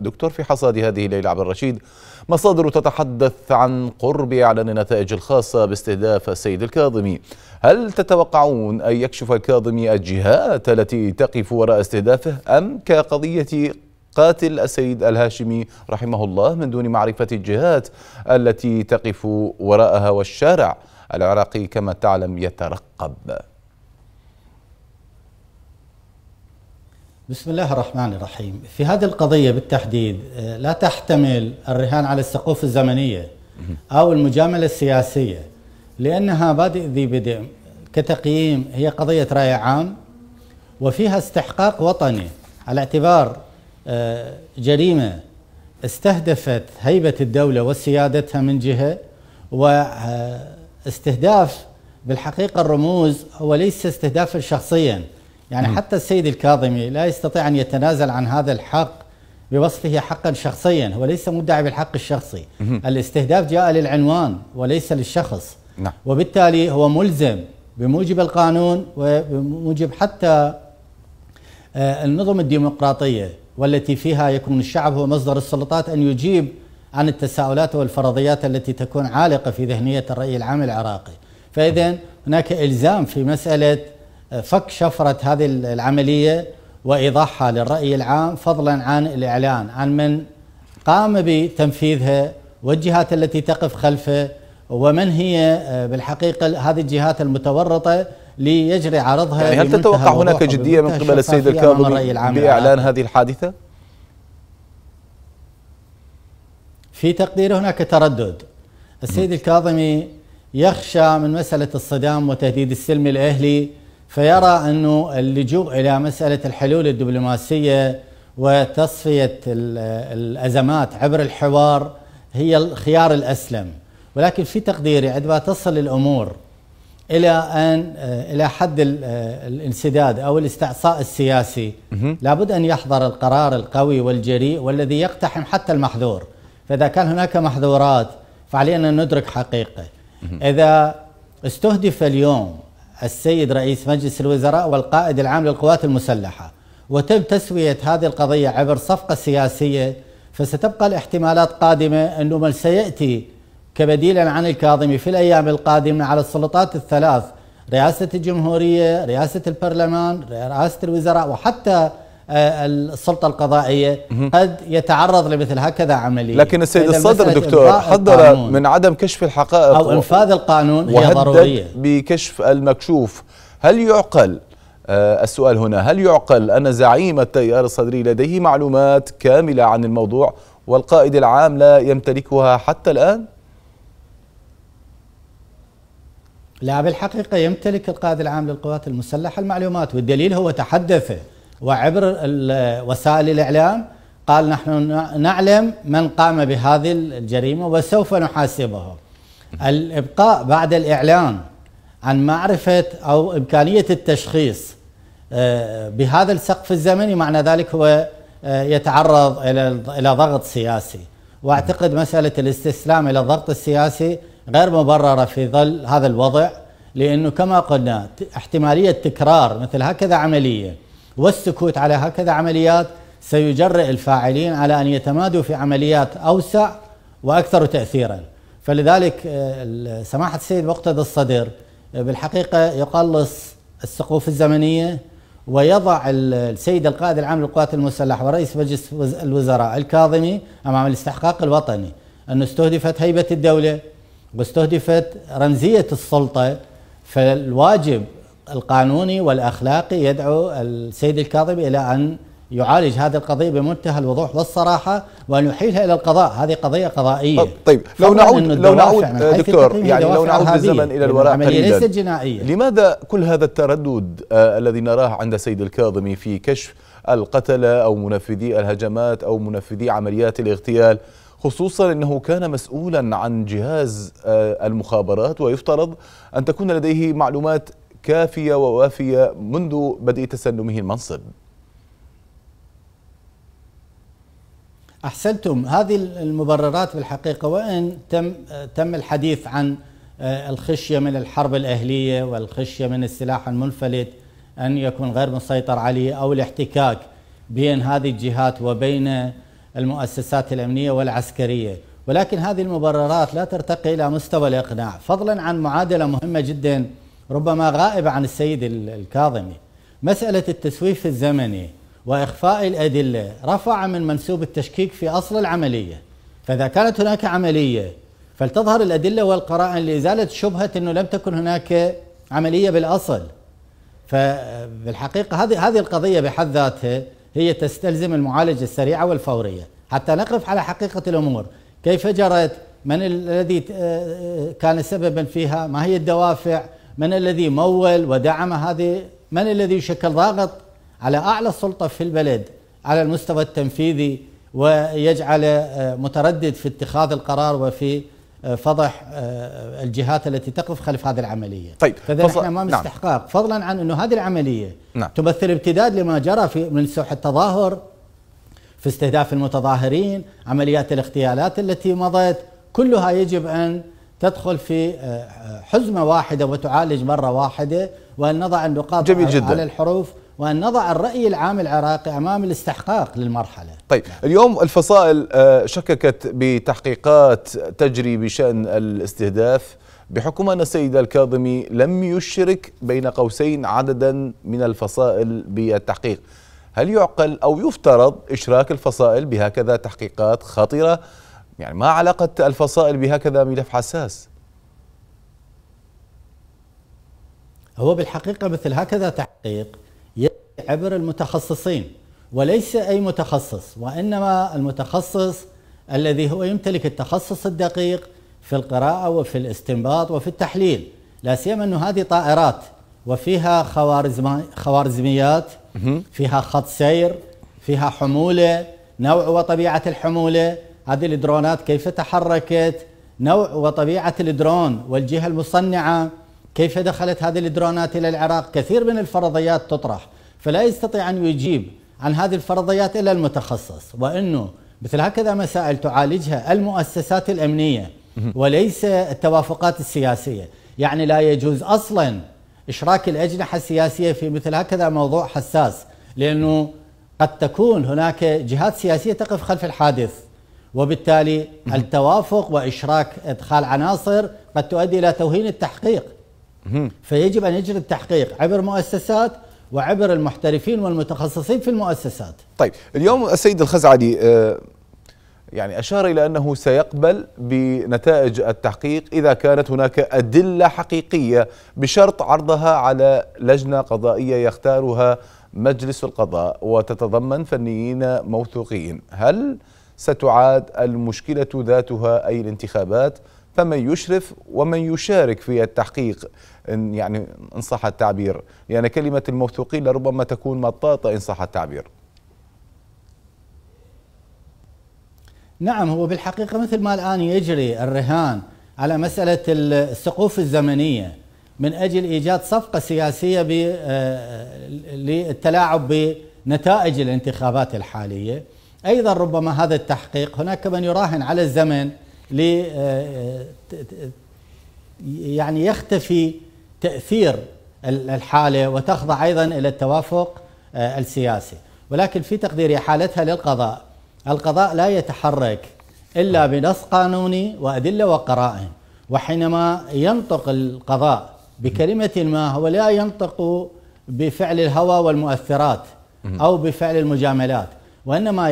دكتور في حصاد هذه الليلة عبد الرشيد مصادر تتحدث عن قرب إعلان النتائج الخاصة باستهداف السيد الكاظمي هل تتوقعون أن يكشف الكاظمي الجهات التي تقف وراء استهدافه أم كقضية قاتل السيد الهاشمي رحمه الله من دون معرفة الجهات التي تقف وراءها والشارع العراقي كما تعلم يترقب بسم الله الرحمن الرحيم في هذه القضية بالتحديد آه، لا تحتمل الرهان على السقوف الزمنية أو المجاملة السياسية لأنها بادئ ذي بدء كتقييم هي قضية رأي عام وفيها استحقاق وطني على اعتبار آه، جريمة استهدفت هيبة الدولة وسيادتها من جهة واستهداف آه، بالحقيقة الرموز وليس استهدافا شخصيا يعني م. حتى السيد الكاظمي لا يستطيع أن يتنازل عن هذا الحق بوصفه حقا شخصيا هو ليس مدعي بالحق الشخصي م. الاستهداف جاء للعنوان وليس للشخص نعم. وبالتالي هو ملزم بموجب القانون وبموجب حتى آه، النظم الديمقراطية والتي فيها يكون الشعب هو مصدر السلطات أن يجيب عن التساؤلات والفرضيات التي تكون عالقة في ذهنية الرأي العام العراقي فإذا هناك إلزام في مسألة فك شفرة هذه العملية وإيضاحها للرأي العام فضلا عن الإعلان عن من قام بتنفيذها والجهات التي تقف خلفه ومن هي آه، بالحقيقة هذه الجهات المتورطة ليجري عرضها يعني هل تتوقع هناك جدية من قبل السيد الكاظمي بإعلان هذه الحادثة؟ في تقديري هناك تردد السيد الكاظمي يخشى من مسألة الصدام وتهديد السلم الأهلي فيرى أنه اللجوء إلى مسألة الحلول الدبلوماسية وتصفية الأزمات عبر الحوار هي الخيار الأسلم ولكن في تقديري عندما تصل الأمور إلى أن إلى حد الانسداد أو الاستعصاء السياسي لابد أن يحضر القرار القوي والجريء والذي يقتحم حتى المحذور فإذا كان هناك محذورات فعلينا أن ندرك حقيقة إذا استهدف اليوم السيد رئيس مجلس الوزراء والقائد العام للقوات المسلحة وتم تسوية هذه القضية عبر صفقة سياسية فستبقى الاحتمالات قادمة أنه من سيأتي كبديلا عن الكاظمي في الأيام القادمة على السلطات الثلاث رئاسة الجمهورية رئاسة البرلمان رئاسة الوزراء وحتى آه، السلطة القضائية قد يتعرض لمثل هكذا عملية لكن السيد الصدر دكتور حذر من عدم كشف الحقائق أو إنفاذ القانون هي ضرورية بكشف المكشوف هل يعقل آه، السؤال هنا هل يعقل أن زعيم التيار الصدري لديه معلومات كاملة عن الموضوع والقائد العام لا يمتلكها حتى الآن؟ لا بالحقيقة يمتلك القائد العام للقوات المسلحة المعلومات والدليل هو تحدث وعبر وسائل الإعلام قال نحن نعلم من قام بهذه الجريمة وسوف نحاسبه الإبقاء بعد الإعلان عن معرفة أو إمكانية التشخيص آه، بهذا السقف الزمني معنى ذلك هو آه، يتعرض إلى ضغط سياسي وأعتقد مسألة الاستسلام إلى الضغط السياسي غير مبررة في ظل هذا الوضع لأنه كما قلنا احتمالية تكرار مثل هكذا عملية والسكوت على هكذا عمليات سيجرئ الفاعلين على ان يتمادوا في عمليات اوسع واكثر تاثيرا فلذلك آه، سماحه السيد مقتدى الصدر آه، بالحقيقه يقلص السقوف الزمنيه ويضع السيد القائد العام للقوات المسلحه ورئيس مجلس الوزراء الكاظمي امام الاستحقاق الوطني انه استهدفت هيبه الدوله واستهدفت رمزيه السلطه فالواجب القانوني والأخلاقي يدعو السيد الكاظمي إلى أن يعالج هذه القضية بمنتهى الوضوح والصراحة وأن يحيلها إلى القضاء هذه قضية قضائية طيب, طيب، لو نعود لو نعود دكتور يعني لو نعود بالزمن إلى الوراء قليلا ليست جنائية لماذا كل هذا التردد آه الذي نراه عند السيد الكاظمي في كشف القتلة أو منفذي الهجمات أو منفذي عمليات الاغتيال خصوصا انه كان مسؤولا عن جهاز آه، المخابرات ويفترض ان تكون لديه معلومات كافية ووافية منذ بدء تسلمه المنصب احسنتم هذه المبررات بالحقيقه وان تم تم الحديث عن آه، الخشيه من الحرب الاهليه والخشيه من السلاح المنفلت ان يكون غير مسيطر عليه او الاحتكاك بين هذه الجهات وبين المؤسسات الامنيه والعسكريه، ولكن هذه المبررات لا ترتقي الى مستوى الاقناع، فضلا عن معادله مهمه جدا ربما غائب عن السيد الكاظمي مسألة التسويف الزمني وإخفاء الأدلة رفع من منسوب التشكيك في أصل العملية فإذا كانت هناك عملية فلتظهر الأدلة والقرائن لإزالة شبهة أنه لم تكن هناك عملية بالأصل فبالحقيقة هذه هذه القضية بحد ذاتها هي تستلزم المعالجة السريعة والفورية حتى نقف على حقيقة الأمور كيف جرت من الذي آه، آه، كان سببا فيها ما هي الدوافع من الذي مول ودعم هذه من الذي شكل ضاغط على أعلى السلطة في البلد على المستوى التنفيذي ويجعل آه، متردد في اتخاذ القرار وفي آه، فضح آه، الجهات التي تقف خلف هذه العملية طيب فإذا فضل... احنا امام نعم. استحقاق فضلا عن أنه هذه العملية نعم. تمثل امتداد لما جرى في من سوح التظاهر في استهداف المتظاهرين عمليات الاغتيالات التي مضت كلها يجب أن تدخل في آه، آه، حزمة واحدة وتعالج مرة واحدة وأن نضع النقاط جميل على جدا. على الحروف وأن نضع الرأي العام العراقي أمام الاستحقاق للمرحلة طيب نعم. اليوم الفصائل آه، شككت بتحقيقات تجري بشأن الاستهداف بحكم أن السيد الكاظمي لم يشرك بين قوسين عددا من الفصائل بالتحقيق هل يعقل أو يفترض إشراك الفصائل بهكذا تحقيقات خطيرة يعني ما علاقة الفصائل بهكذا ملف حساس هو بالحقيقة مثل هكذا تحقيق عبر المتخصصين وليس أي متخصص وإنما المتخصص الذي هو يمتلك التخصص الدقيق في القراءة وفي الاستنباط وفي التحليل لا سيما أنه هذه طائرات وفيها خوارزم... خوارزميات فيها خط سير فيها حمولة نوع وطبيعة الحمولة هذه الدرونات كيف تحركت نوع وطبيعة الدرون والجهة المصنعة كيف دخلت هذه الدرونات إلى العراق كثير من الفرضيات تطرح فلا يستطيع أن يجيب عن هذه الفرضيات إلا المتخصص وأنه مثل هكذا مسائل تعالجها المؤسسات الأمنية وليس التوافقات السياسية يعني لا يجوز أصلا إشراك الأجنحة السياسية في مثل هكذا موضوع حساس لأنه قد تكون هناك جهات سياسية تقف خلف الحادث وبالتالي التوافق وإشراك إدخال عناصر قد تؤدي إلى توهين التحقيق فيجب أن يجري التحقيق عبر مؤسسات وعبر المحترفين والمتخصصين في المؤسسات طيب اليوم السيد الخزعلي آه، يعني أشار إلى أنه سيقبل بنتائج التحقيق إذا كانت هناك أدلة حقيقية بشرط عرضها على لجنة قضائية يختارها مجلس القضاء وتتضمن فنيين موثوقين هل ستعاد المشكلة ذاتها أي الانتخابات فمن يشرف ومن يشارك في التحقيق إن يعني إن صح التعبير لأن يعني كلمة الموثوقين لربما تكون مطاطة إن صح التعبير نعم هو بالحقيقة مثل ما الآن يجري الرهان على مسألة السقوف الزمنية من أجل إيجاد صفقة سياسية آه، للتلاعب بنتائج الانتخابات الحالية أيضا ربما هذا التحقيق هناك من يراهن على الزمن لي آه، يعني يختفي تأثير الحالة وتخضع أيضا إلى التوافق آه، السياسي ولكن في تقديري حالتها للقضاء القضاء لا يتحرك إلا بنص قانوني وأدلة وقرائن وحينما ينطق القضاء بكلمة ما هو لا ينطق بفعل الهوى والمؤثرات أو بفعل المجاملات وإنما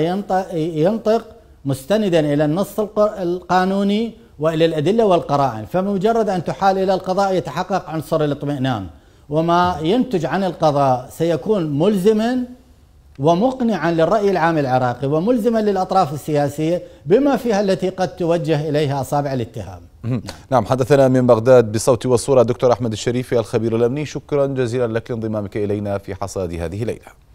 ينطق مستندا إلى النص القانوني وإلى الأدلة والقرائن فمجرد أن تحال إلى القضاء يتحقق عنصر الاطمئنان وما ينتج عن القضاء سيكون ملزما ومقنعا للرأي العام العراقي وملزما للأطراف السياسية بما فيها التي قد توجه إليها أصابع الاتهام نعم. حدثنا من بغداد بصوت وصورة دكتور أحمد الشريفي الخبير الأمني شكرا جزيلا لك لانضمامك إلينا في حصاد هذه الليلة